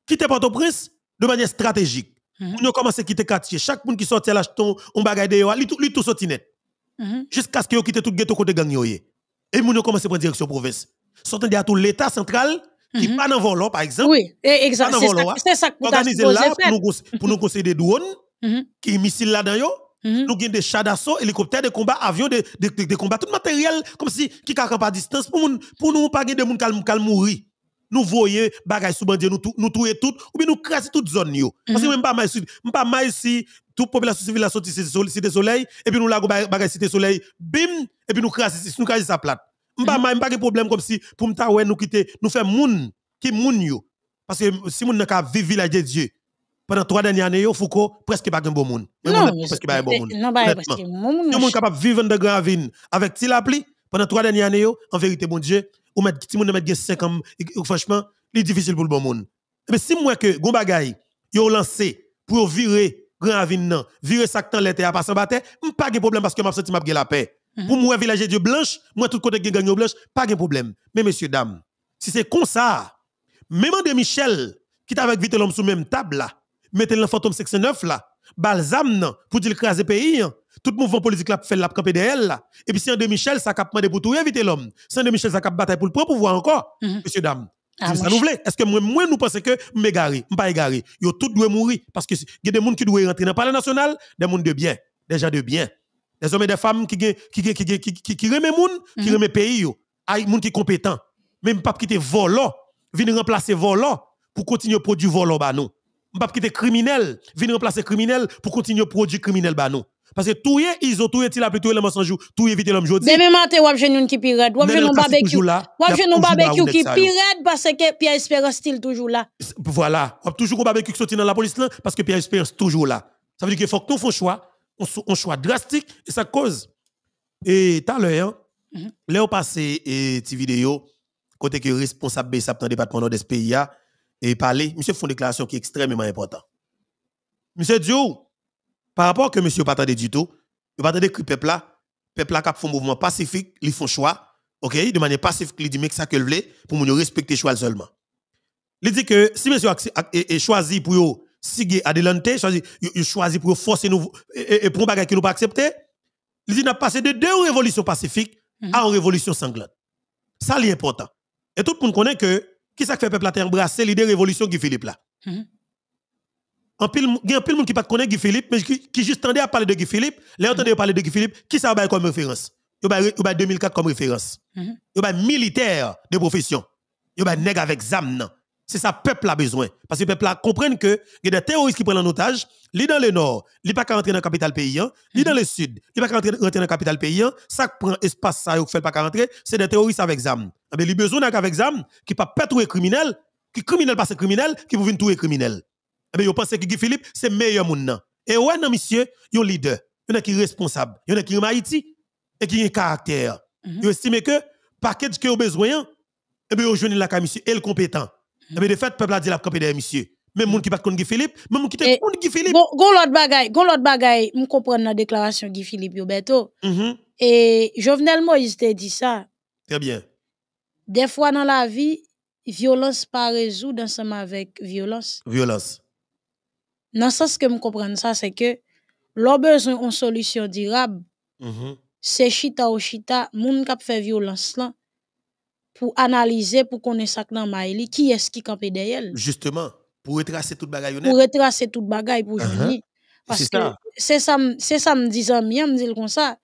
Quitter Port-au-Prince de manière stratégique. Mm -hmm. commencé à quitter quartier. Chaque monde qui sortait l'acheton, on bagaille de lui Il tout, tout sorti net. Mhm. Jusqu'à ce que quitte tout ghetto côté gang et nous commençons à prendre direction province. Sortant à tout l'État central qui mm pas dans volant, par exemple. Oui, exactement. Hein. C'est ça, que nous là pour nous, pour nous conseiller des drones mm qui missiles là-dedans. Mhm. Nous avons des chats d'assaut, hélicoptères, des combats, avions, des de, de, de combats, tout matériel, comme si qui ne pas distance pour, nous, pour nous pas des gens qui mourir nous voyons bagaille sous bandier nous nous tout ou bien nous crassons toute zone mhm. parce que même pas mal pas mal si toute population civile la cité soleil et puis nous la bagaille cité soleil bim et puis nous craser nous crassons sa plate pas mhm. mal pas de problème comme si pour m'ta nous quitter nous faire moun qui moun yo parce que si moun n'a pas vivre village de Dieu pendant trois dernières années, Foucault, presque pas un bon monde. Non, presque pas un bon monde. Non, bah, pas que capable de vivre dans la gravine avec Tilapli pendant trois dernières années, en vérité, mon Dieu, ou mettre ti moun mettre 5 franchement c'est difficile pour le bon monde mais eh ben, si moi que gon ils yo lancé pour virer grand avine virer sac tan l'été à passer bataille pas de problème parce que m'a senti m'a la paix mhm. pour moi village de blanche moi tout le côté gagne blanche pas de problème mais messieurs dames si c'est comme ça même de Michel qui est avec vite l'homme sous même table là mettez le fantôme 69 là Balzam pour dire craser pays, hein. tout mouvement politique l'a fait la camper de elle Et puis c'est deux Michel ça cap demandé pour tout éviter l'homme. C'est deux Michel ça cap bataille pour le pouvoir encore. Mhm. Monsieur dame. Ah, ça nous Est-ce que moi, nous pensons que m'égaré, pas égaré. Yo tout doit mourir parce que y a des gens qui doivent rentrer dans le palais national, des gens de bien, déjà de bien. Des hommes et des femmes qui qui qui qui qui remet monde, qui remet mhm. pays yo. Ay monde qui compétent. Même pas qui te volant, oh. venir remplacer volant oh. pour continuer à produire volant nous on pas quitter criminel, venir remplacer criminel pour continuer à produire criminel bah Parce que tout est ont tout est il a plutôt l'homme sans jour, tout éviter l'homme jodi. même matin, wap jeune qui pirate, wap jeune barbecue. Wap barbecue qui pirate parce que Pierre Espérance est toujours là. Voilà, wap toujours barbecue qui sorti dans la police là parce que Pierre Espérance toujours là. Ça veut dire qu'il faut que nous fassions choix, un choix drastique et ça cause. Et tout à l'heure, mhm. là on passe et vidéo côté que responsable ça département de ce pays et parler, monsieur fait une déclaration qui est extrêmement importante. Monsieur Diou, oh, par rapport à que monsieur pas du tout, il pas que peuple là, peuple là qui un mouvement pacifique, ils font choix, OK, de manière pacifique, il dit que ça que veut pour nous respecter choix seulement. Il dit que si monsieur est choisi pour si adelante, choisi, choisi pour forcer nous et, pour bagage qui nous pas accepter, il dit n'a passé de deux révolutions pacifiques mm-hmm. à une révolution sanglante. Ça c'est important. Et tout le monde connaît que qui ça fait peuple à embrasser l'idée révolution Guy Philippe là? Hmm. il y a un de monde qui pas connaît Guy Philippe, mais qui, juste tendait à parler de Guy Philippe. Là, on parler de Guy Philippe. Qui ça a comme référence? Il y a 2004 comme référence. Il y a militaire de profession. Il y a nègre avec ZAM c'est ça peuple a besoin. Parce que peuple a comprendre que il y a des terroristes qui prennent en otage, li dans le nord, li pas qu'à rentrer dans la capitale paysan, li dans le mhm. sud, li pas qu'à rentrer dans le capitale paysan, ça prend espace ça fait pas qu'à rentrer, c'est des terroristes avec zam. Mais eh li besoin avec zam qui pas tout criminel, qui criminel pas criminel, qui venir tout criminel. Mais eh yo pense que Guy Philippe c'est meilleur monde Et ouais non monsieur, un leader, a qui responsable, a qui en Haïti et qui un caractère. Mm estime que package que ont besoin, eh et bien aujourd'hui la commission et compétent. Mm. Mais de fait, peuple a dit la campagne monsieur. monsieur. Même mm. monde qui pas contre Guy Philippe, même monde qui te contre Guy Philippe. Bon, gon l'autre bagaille, gon l'autre bagaille, Je comprends la déclaration Guy Philippe Yobeto. Mm-hmm. Et Jovenel Moïse te dit ça. Très bien. Des fois dans la vie, violence pas résout ensemble avec violence. Violence. Dans le sens que je comprends ça, c'est que l'on besoin d'une solution durable. Mm-hmm. C'est chita ou chita, moun kap fait violence là pour analyser, pour connaître ça dans Maïli, qui est-ce qui campait derrière Justement, pour retracer toute bagaille. Pour retracer toute bagaille pour uh Parce que c'est ça, c'est ça me disant me dit comme ça.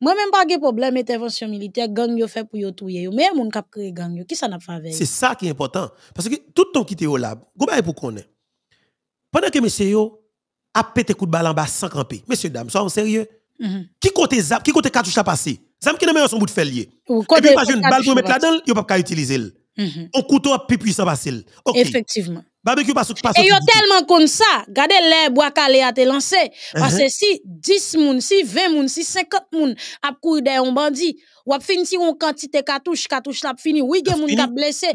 Moi même pas de problème intervention militaire, gang yo fait pour yo tuer yo, mais moun cap créer gang yo, qui ça n'a pas avec C'est ça qui est important parce que tout le temps qui était au lab, go pour connaître. Pendant que monsieur yo a pété coup de balle en bas sans camper. monsieur dames, soyons sérieux. Mm-hmm. Qui côté zap, qui côté cartouche a passé ça me qui son bout de fellier. Et puis pas une balle pour mettre là-dedans, il pas qu'à utiliser. Mm-hmm. Un couteau plus puissant facile. Effectivement. Barbecue pas pas Et yo tellement comme ça, gardez les bois calé a te lancer parce que uh-huh. si 10 moun, si 20 moun, si 50 moun a courir derrière un bandit, ou a fini une quantité cartouche, cartouche l'a fini. Oui, gen moun ka blessé,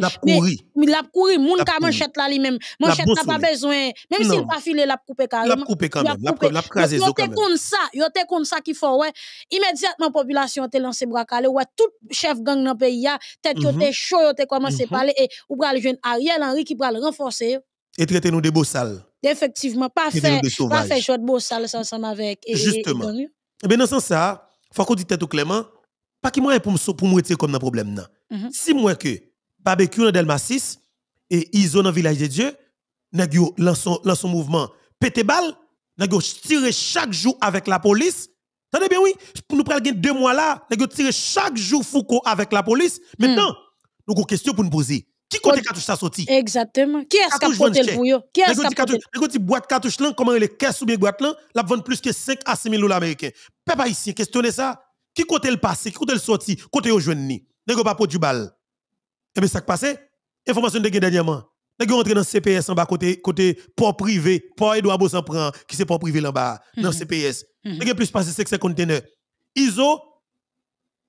mais l'a courir, moun ka manchette là lui-même. Manchette n'a pas besoin, même s'il pas filé l'a couper carrément. L'a couper quand même, l'a craser zo quand même. comme ça, yo te comme ça qu'il faut ouais. Immédiatement population te lancer bois calé, ouais, tout chef gang dans pays a tête yo était mm-hmm. chaud, yo te commencé mm-hmm. parler et ou pral jeune Ariel Henry qui pral renforcer et traiter nous de beaux sales. Effectivement, pas faire pas faire choix de beaux sales ensemble avec Justement. Et, eh ben dans ce sens ça, faut qu'on dise tout clairement, pas que moi pour me pour me retirer comme dans problème là. Mhm. Si moi que barbecue dans Delmasis 6 et Iso dans village de Dieu, nèg yo lance un mouvement pété balle, nèg tirer chaque jour avec la police. Tendez bien oui, nous prenons deux mois là, nèg yo tirer chaque jour Foucault avec la police. Mhm. Maintenant, nous avons une question pour nous poser. Qui côté cartouche ça sorti? Exactement. Qui est-ce qui a porté le pour Qui est-ce qui a porté? Les boîte cartouche là, comment les caisses ou bien boîte là, la vend plus que 5 à 6 000 dollars américains. pas ici, questionnez ça. Qui côté le passé? Qui côté le sorti? Côté au ni? N'est-ce pas pour du bal? Et eh bien ça qui passe? Information de dernièrement. nest yo rentré dans CPS en bas côté côté port privé, port Edouard s'en prend qui c'est port privé là bas dans mhm. CPS. Mhm. Nèg plus passé 5 conteneurs. ISO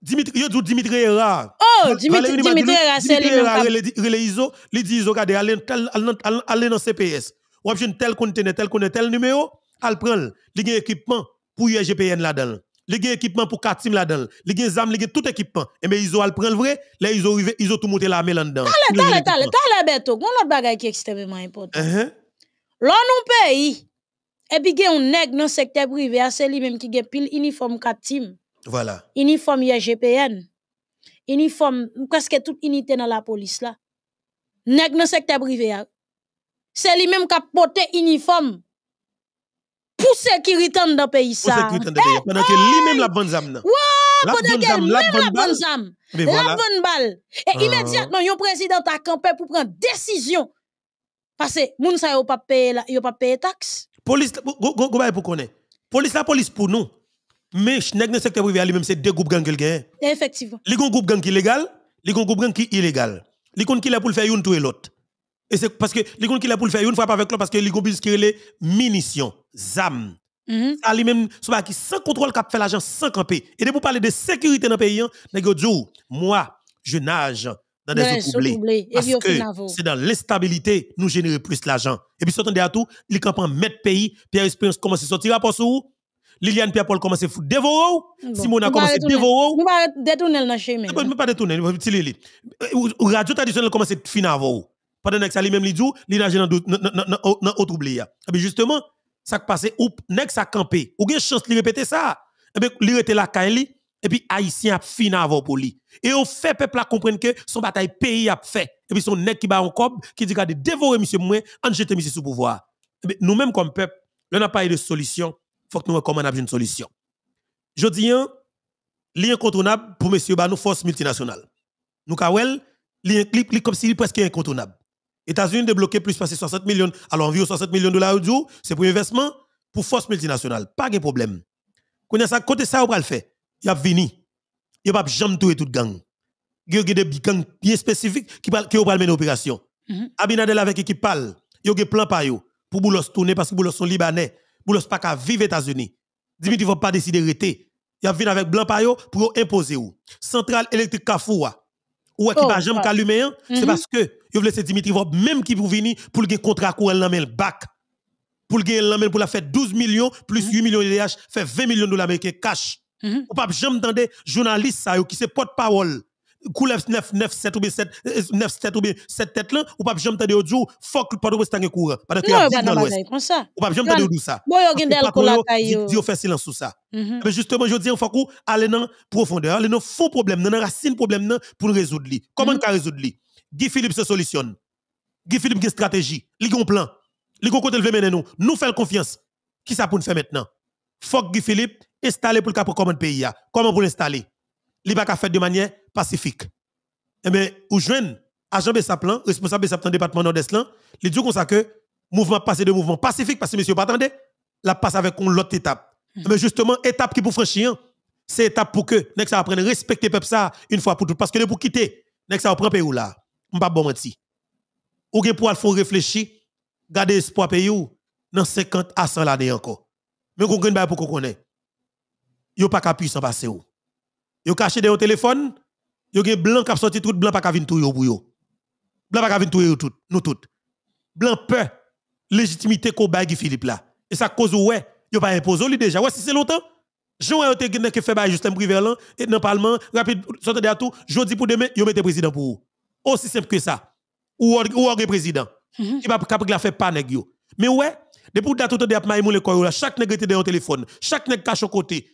Dimitri, yo Dimitri Era. Oh, Dimitri, Dimitri Era, c'est lui même. Dimitri ISO, il dit ISO, regardez, aller dans CPS. Ou obtient tel conteneur, tel conteneur, tel numéro, al prend. Il y équipement pour UGPN là-dedans. Il y équipement pour Katim là-dedans. Il y a ZAM, il tout équipement. Et eh bien, ils ont prend le vrai. Là, ils ont ISO tout monté la mêle là-dedans. T'as le, t'as le, t'as le, Beto. Gon l'autre qui est extrêmement important. Uh-huh. L'on nous pays, et puis, il y a un nègre dans le secteur privé, c'est lui-même qui a pile uniforme Katim. Voilà. Uniforme IGPN. Uniforme, presque toute unité dans la police là. Nèg dans secteur privé. C'est lui-même qui a porté uniforme pour sécurité dans le pays. Pour dans le pays. Pendant que lui-même la bonne zam. même la bonne zam. La bonne balle. Et immédiatement, yon président a campé pour prendre décision. Parce que moun ne yo pas payer yo pas taxe. Police go go pour connaître. Police la police pour nous mais nèg le secteur privé même c'est deux groupes gang quelqu'un effectivement Les groupes groupe qui sont li les groupes gang qui illégal Les groupes qui sont pour le faire une tout et l'autre et c'est parce que les groupes qui là pour faire une pas avec l'autre parce que les groupes qui qui les munitions zam mm -hmm. lui-même c'est pas qui sans contrôle cap fait l'argent sans camper et de pour parler de sécurité dans le pays hein, nèg moi je nage dans des eaux c'est dans l'instabilité nous générer plus l'argent et puis s'attendre à tout les camp en pays Pierre Espérance commence à sortir pour sur Liliane Pierre-Paul commence à dévorer. dévorer. Oh. a commencé à dévorer. Nous oh. eh ben, pas détourner dans chemin. pas détourner, Radio traditionnelle commence à finir avant. Oh. Pendant que ça lui même li dit, il nage dans dans autre oublié. Ah. Et eh puis ben, justement, ça qui passe ou nèg ça camper. Ou bien chance de répéter ça. Et eh puis, ben, il était la et puis haïtien a fini avant pour lui. Et on fait peuple à comprendre que son bataille pays a fait. Et puis son nec qui bat en cob qui dit qu'à dévorer monsieur moins, en jeter monsieur sous pouvoir. Nous-mêmes comme peuple, on n'a pas eu de solution faut que nous comment une solution. Je dis, hein, incontournable pour monsieur ba force multinationale. Nous kawel, clip comme si presque incontournable. États-Unis débloqué plus de 60 millions, alors environ 60 millions de dollars au c'est pour investissement pour force multinationale. Pas de problème. Quand ça côté ça on va le faire. Il a vini. Il va jamais tout et toute gang. Il y a des gangs bien spécifiques qui qui va mener opération. Mm-hmm. Abinadel avec équipe parle, il y a des plans pour boulot tourner parce que bouler sont libanais pour pas qu'à vivre États-Unis. Dimitri va pas décider rester. Il a avec blanc pour imposer où? Centrale électrique Kafoua. Ou qui va oh, jamais allumé, hein? c'est mm-hmm. parce que il veut Dimitri Vop, même qui pour venir pour le contrat pour el le bac. Pour le lamel, pour la faire 12 millions plus 8 millions de H fait 20 millions de dollars cash. Mm-hmm. Ou pas jamais entendre journaliste ça qui se porte-parole couleur 9 9 7 ou bien 7 9 7 ou bien 7 tête là ou pas jamais t'entendre dire fuck porte de rester courant parce que y dans l'ouest ou pas jamais t'entendre dire ça bon yo gendel ko la caillou dit silence sur ça mhm. mais justement je dis faut qu'on aller dans profondeur aller dans faux problème dans racine problème là pour résoudre lui comment ka mhm. résoudre lui Guy Philippe se solutionne Guy Philippe qui stratégie li gon plan li gon côté le mener nous nous faire confiance qui ça pour nous faire maintenant fuck Guy Philippe installer pour le cap comment pays comment pour l'installer li pas faire de manière Pacifique. Eh bien, ou jeune, agent Bessaplan, responsable Bessaplan, département nord-est, il dit comme ça que mouvement passé de mouvement pacifique, parce que monsieur, pas attendez, la passe avec une autre étape. Mais hmm. eh justement, étape qui pour franchir, c'est étape pour que, nest ça apprenne respecter peuple ça une fois pour toutes. Parce que de pour quitter, nest ça apprend pays là. pas bon menti. Ou bien pour faut réfléchir, garder espoir pays ou, dans 50 à 100 l'année encore. Mais vous avez pour qu'on connaît. Yo pas qu'à puissant passer ou. Yo caché des téléphones, téléphone, a gen blanc qui a sorti tout blanc pas qu'à tout yo pour yo. Blanc pas qu'à venir tout yo tout, nous tout. Blanc peur légitimité bail baille Philippe là. Et ça cause ouais, yo pas imposé lui déjà. Ouais, si c'est longtemps. Jean a été qui fait bail Justin Priverlan et dans le parlement rapide sortez de tout, jodi pour demain, yo mettez président pour vous. Aussi simple que ça. Ou ou, président. Mm-hmm. Il va capable la faire pas nèg yo. Mais ouais, depuis que tout de ap un le koyo temps, chaque nèg était dans téléphone, chaque nèg cache côté,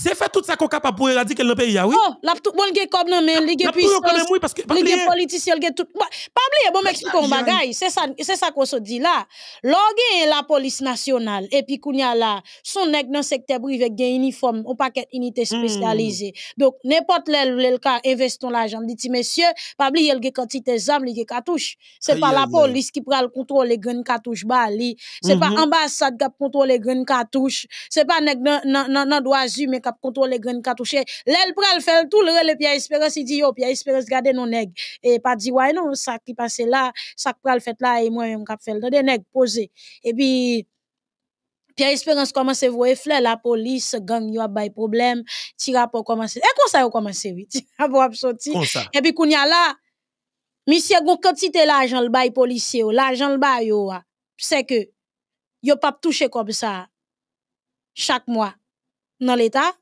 C'est fait tout ça qu'on capable pour éradiquer le pays, ah oui. Oh, la tout bon qui comme non mais les gens puissants, les politiciens, tout. Bah, pas oublier, bon m'explique un bagay. C'est ça, c'est ça qu'on se dit là. Lorsqu'il la police nationale et puis qu'on y a là, son nèg dans secteur privé gain uniforme, au paquet unité hmm. spécialisée. Donc n'importe lequel le cas investons l'argent. Dit monsieur, pas oublier les quantités d'armes, les cartouches. C'est pas la police qui prend le contrôle les grandes cartouches Bali. C'est pas mhm. ambassade qui contrôle les grandes cartouches. C'est pas nèg dans dans dans dans kap kontrole gren katouche. Lèl pral fait tout lè le Pierre Espérance, il dit yo, Pierre Espérance gade nos nèg. Et pas dit ouais non, ça qui passe là, ça pral fait là, et moi même kap faire Dans des nèg poser Et puis, Pierre Espérance commence à voir fleur, la police, gang, yo a problème, ti pas commence. Et comme ça, a commence, oui, ti rapport a Et puis, qu'on y a là, monsieur, gon quantité l'argent le bay policier, l'argent le bay yo, c'est que, yo pas toucher comme ça, chaque mois dans l'État.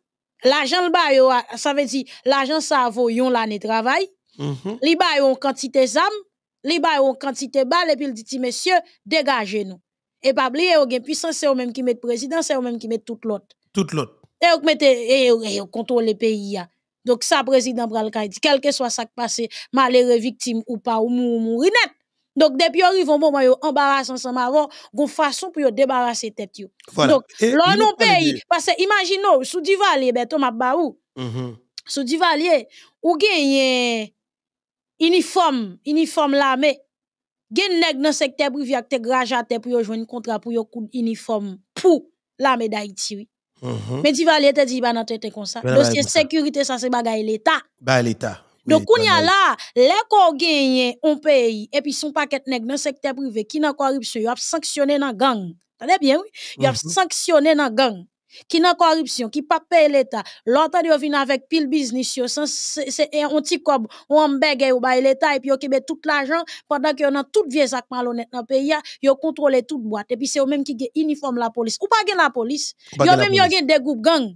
L'agent, le euh, ça veut dire l'argent ça voyons l'année travail. il mm-hmm. y Li une quantité d'âme, li a une quantité balle, et puis il dit, monsieur, dégagez-nous. Et pas oublier, il y a puissance, c'est eux-mêmes qui mettent président, c'est eux-mêmes qui mettent tout l'autre. Tout l'autre. Et vous mettez, et le pays. Donc ça, président, quel que soit ce qui passe, malheureux victime ou pas, ou mourir net. Donc, depuis qu'ils au moment où ils ensemble avant, ils une façon pour débarrasser tête. Voilà. Donc, là, non pays, parce que imaginez sous Divalier, ben, Thomas Baou, mm -hmm. sous Divalier, ou gagne uniforme, uniforme l'armée, gagne nèg dans secteur privé avec tes grajate pour jouer un contrat pour un uniforme pour l'armée d'Haïti. Mhm. Mais -hmm. Mais Divalier te dit, pas bah, non, t'es comme ça. Dossier bah, sécurité, ça, c'est bagaille l'État. Bah, l'État. Donc, on y a là, les corps gagnent un pays, et puis son paquet nèg dans le secteur privé, qui n'a corruption, y a sanctionné dans la gang. T'as bien, oui? Y a mhm. sanctionné dans la gang. Qui n'a corruption, qui pas paye l'État. L'autre, yon vient avec pile business, ils sans, c'est, un petit cob, ou un ils ou l'État, et puis yon ont tout l'argent, pendant que yon a tout vieux sac malhonnête dans le pays, contrôlé toute tout boîte, et puis c'est eux mêmes qui ont uniforme la police. Ou pas gagne la police. ont même yon des groupes gang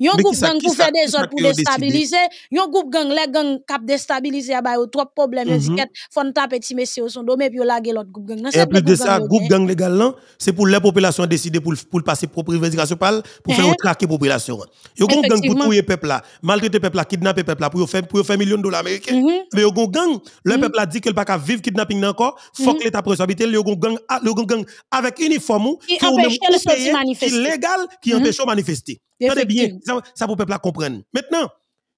Yon groupe gang pou fè des autres pour déstabiliser. Yon groupe gang, légal gang kap déstabiliser, a ah ba yon trois problèmes. Mm -hmm. Yon fon tape ti messieurs au son domé, puis yon lage l'autre groupe gang. Et plus de ça, groupe gang légal, hein, c'est pour les populations décider pour, pour passer propre revendication pour, pour faire hein? traquer population. un groupe gang pour trouver les peuples maltraiter peuple là, kidnapper peuple là, pour faire pour faire millions de dollars américains. y a un groupe gang, le mhm. peuple là dit qu'il pas qu'à vivre kidnapping encore, faut mm que mhm. l'État prenne le Yon gang, ah, yon gang avec uniforme, qui empêche le manifester. Qui légal, mhm. qui empêche manifester bien, ça pour peuple comprendre. Maintenant,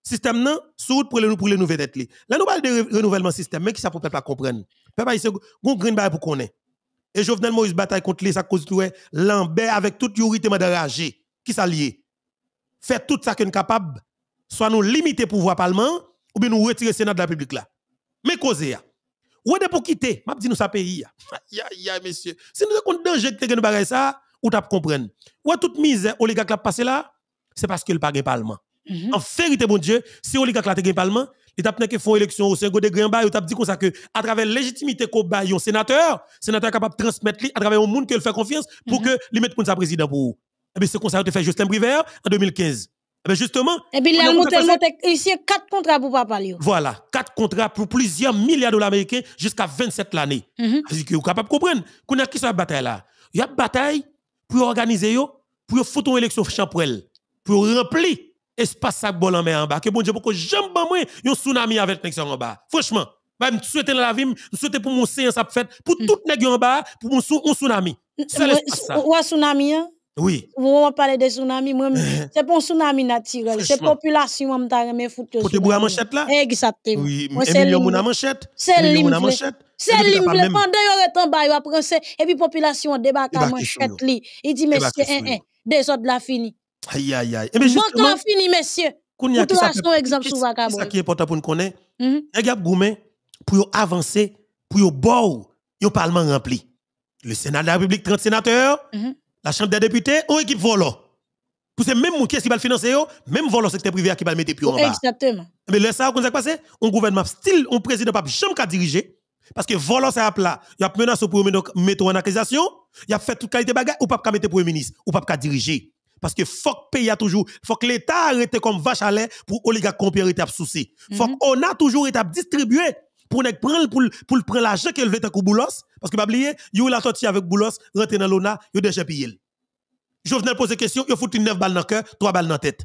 système non, sourde pour les pour les nouvelles têtes. Là nous parlons de renouvellement système, mais qui ça pour peuple à comprendre. Peuple se gon green pour connaître. Et Jovenel Moïse bataille contre les ça cause de Lambert avec toute de rage qui s'allie. Fait tout ça qu'on est capable soit nous limiter pouvoir parlement ou bien nous retirer le Sénat de la République là. Mais causez Ou est pour quitter, m'a dit nous ça pays. Aïe, aïe, monsieur, si nous avons danger que nous bagaille ça, ou t'as comprendre. Ou toute misère oligarque la passé là, c'est parce qu'il n'y a pas de parlement. Mhm. En vérité, mon Dieu, si on a un parlement, L'étape qui font élection au sein de Grimba, il dit comme ça que à travers la légitimité qu'on a un sénateur, sénateur capable de transmettre à travers un monde qui fait confiance pour mhm. que lui mette pour sa président pour. Et eh bien c'est comme ça fait Justin Briver hein, en 2015. Et eh bien justement, et monté ici quatre contrats pour papa Voilà, quatre contrats pour plusieurs milliards de dollars jusqu'à 27 l'année. C'est mhm. que vous capable de comprendre qu'on a qui la bataille là. Il y a bataille pour organiser pour faire une élection champrelle pour remplir l'espace sac bol en mer en bas. Que bon Dieu, pourquoi j'aime pas moi, un tsunami avec les en bas. Franchement, bah, je souhaite la vie, je souhaite pour mon séance à fait, pour mm. tout les en bas, pour mon tsunami. C'est l'espace ça. hein? tsunami, oui. On parler de tsunami, c'est pas un tsunami naturel, c'est la population qui m'a remis foutre. Pour te boire manchette là Exactement. Oui, c'est million moun manchette. C'est million moun manchette. C'est l'imble. Pendant que en bas, il va prendre et puis population débarque à manchette Il dit monsieur, un un, deux la fini. Aïe, aïe, aïe. Eh Mais justement, bon temps fini, messieurs. C'est qui ça qui est important pour nous connaître, les mm-hmm. gars, pour avancer, pour avoir Un Parlement rempli. Le Sénat de la République, 30 sénateurs, mm-hmm. la Chambre des députés, ou équipe volant. Pour ces mêmes qui va le financer, même volant secteur privé qui va le mettre plus en bas. Exactement. Mais eh le ça, qu'on s'est passé, un gouvernement style, un président pas jamais qu'à diriger. Parce que volant, c'est à plat. Il y a menace pour mettre en accusation. Il y a fait toute qualité de bagaille. Ou pas qu'à mettre premier ministre. Ou pas qu'à diriger. Parce que faut que pays a toujours, faut que l'État arrête comme vache à lait pour oligarque compérit souci. Mhm. Faut on a toujours été distribué pour prendre pour pour prendre l'argent qu'elle veut avec Boulos parce que pas oublier yo la sorti avec Boulos rentrer dans l'ONA a déjà payé. Je venais poser question, il faut foutu 9 balles dans le cœur, 3 balles dans la tête.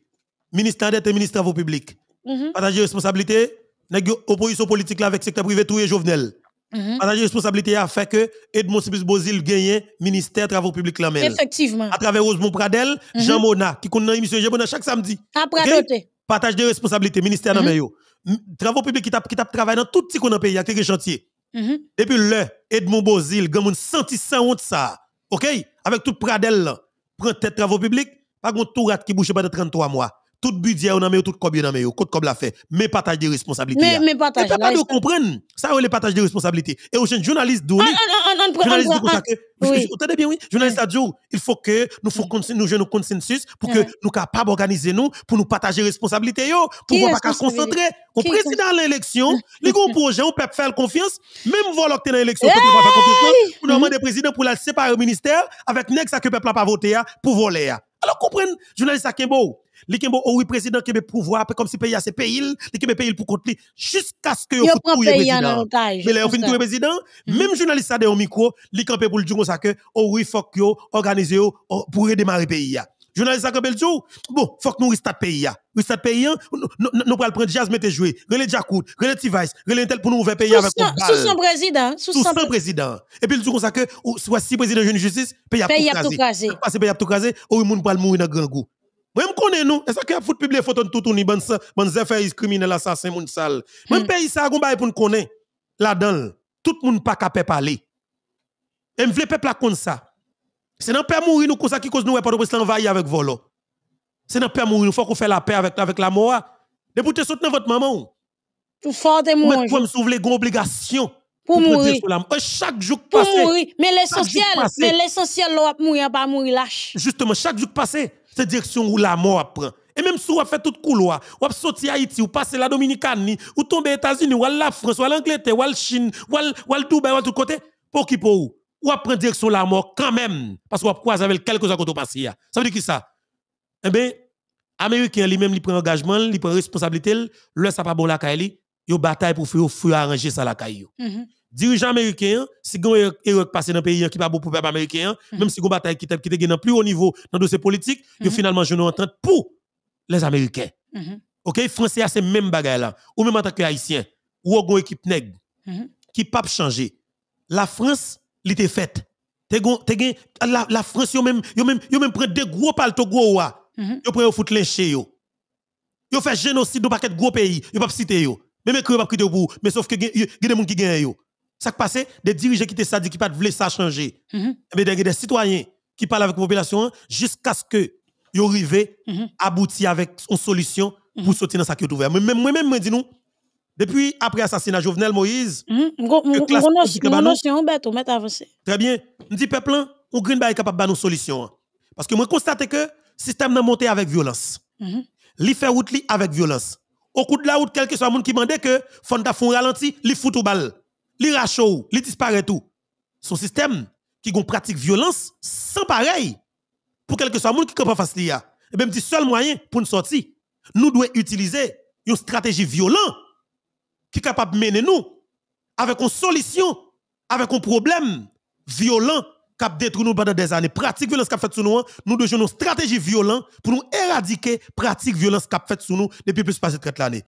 ministère d'être ministère travaux publics. Mm -hmm. Partager responsabilité, opposition politique avec avec secteur privé tout est Jovenel. Mm-hmm. partage de Partager responsabilité a fait que Edmond Sibis Bozil gagne ministère travaux publics là Effectivement. À travers Rosemont Pradel, mm-hmm. Jean Mona qui connaît émission Jean Mona chaque samedi. Après Partage de responsabilité ministère de Travaux publics qui tapent qui travaillé dans tout ce qu'on pays a quelques chantiers. Mm-hmm. Depuis là, Edmond Bozil a senti sans honte ça. OK Avec tout Pradel prend tête travaux publics, pas qu'on tout qui bouge pas de 33 mois tout budget on a mis tout cob on a mis la fait mais partage de responsabilité mais mais partage et pas de comprendre ça le partage de responsabilité et au journaliste d'où ah, ah, ah, journaliste dit que bien oui journaliste a oh, il faut que nous faut nous consensus pour que nous capables organiser nous pour nous partager responsabilité yo pour pas concentrer au président de l'élection les gros projets on peut faire confiance même voilà que dans l'élection pour pas faire confiance nous mm-hmm. des présidents pour la séparer au ministère avec nex que peuple pas voté pour voler alors comprendre journaliste ça beau li kembe oui président kembe pouvoir comme si pays a c'est pays li kembe pays pour compte jusqu'à ce que yo fout tout président mais là fin tout président mhm. même journaliste ça au micro li campé pour le dire ça que oh oui faut que yo organiser oh, pour redémarrer pays Journaliste a campé le jour bon faut que nous restart pays Restart pays hein. nous pas le prendre jazz mettre jouer relé Jacout relé device relé tel pour nous ouvrir pays avec sous son président sous son président et puis le jour ça que soit si président jeune justice pays a tout craser parce pays a tout craser oui monde pas mourir dans grand goût moi, je connais nous. Est-ce a foutu publier photo de tout le monde, bon affaires criminels, assassins, moun sale. Même pays, ça, on pour nous connaître. Là-dedans, tout le monde pas capable parler. Et je veux peuple comme ça. C'est dans le père mourir nous comme ça qui cause nous, pas de l'envahir avec volo. C'est dans le père mourir, il faut qu'on fasse la paix avec, avec la mort. Depuis que vous soutenez votre maman. Pour fort des mourir. Pour me soulever une obligation. Pour mourir. Chaque jour passé. Pour mourir. Mais l'essentiel, mais l'essentiel, l'on va mourir, pas mourir lâche. Justement, chaque jour passé c'est direction où la mort prend. Et même si vous fait tout couloir, vous sorti Haïti, vous passez la Dominicanie, vous tombez aux États-Unis, ou à la France, ou à l'Angleterre, ou à la Chine, ou à Dubaï, ou à tout côté, pour qui pour vous? Ou la direction la mort quand même, parce que vous avez avec quelques chose qui passé. Ça veut dire qui ça? Eh bien, Américain lui-même, il prend engagement, il prend responsabilité, le ça pas bon la caille, il bataille pour faire arranger ça la caille dirigeant américain, si vous avez passé dans le pays qui n'est pas bon pour le peuple américain, mm-hmm. même si vous bataille qui est qui plus haut niveau dans le dossier politique, vous mm-hmm. finalement je nous entente pour les Américains. Mm-hmm. OK, Français, c'est même bagaille là. Ou même en tant que Haïtien, ou une équipe nègre qui -hmm. qui pas changer. La France, elle était faite. La, la France, yo même, yo même, yo même prend des gros palto gros wa. Yo prend yo fout lynché yo. fait génocide dans paquet gros pays, yo pas citer yo. Même que yo pas cité pour, mais sauf que gen des gens qui gagnent yo. Ça qui passe, des dirigeants qui étaient sadiques, qui pas voulaient ça changer. Mm des citoyens qui parlent avec la population jusqu'à ce que ils arrivent à mhm. aboutir avec une solution pour mhm. sortir dans ça qui est ouvert. Moi-même, moi dis nous, depuis après l'assassinat Jovenel Moïse, Très bien. Je dis, peuple, hein, on est capable de une solution. Hein. Parce que moi, constate que le système est monté avec violence. Mhm. Il fait route avec violence. Au coup de la route, quel que soit le monde qui demande que font ralenti, il fout balle li rachou, li disparaît tout. Son système qui gon pratique violence sans pareil pour quelque soit monde qui peut pas li Et même petit seul moyen pour nous sortir, nous devons utiliser une stratégie violente qui est capable de mener nous avec une solution, avec un problème violent qui a détruit nous pendant des années. Pratique violence qui a fait sur nous, nous devons une stratégie violente pour nous éradiquer pratique violence qui a fait sur nous depuis plus de 30 ans.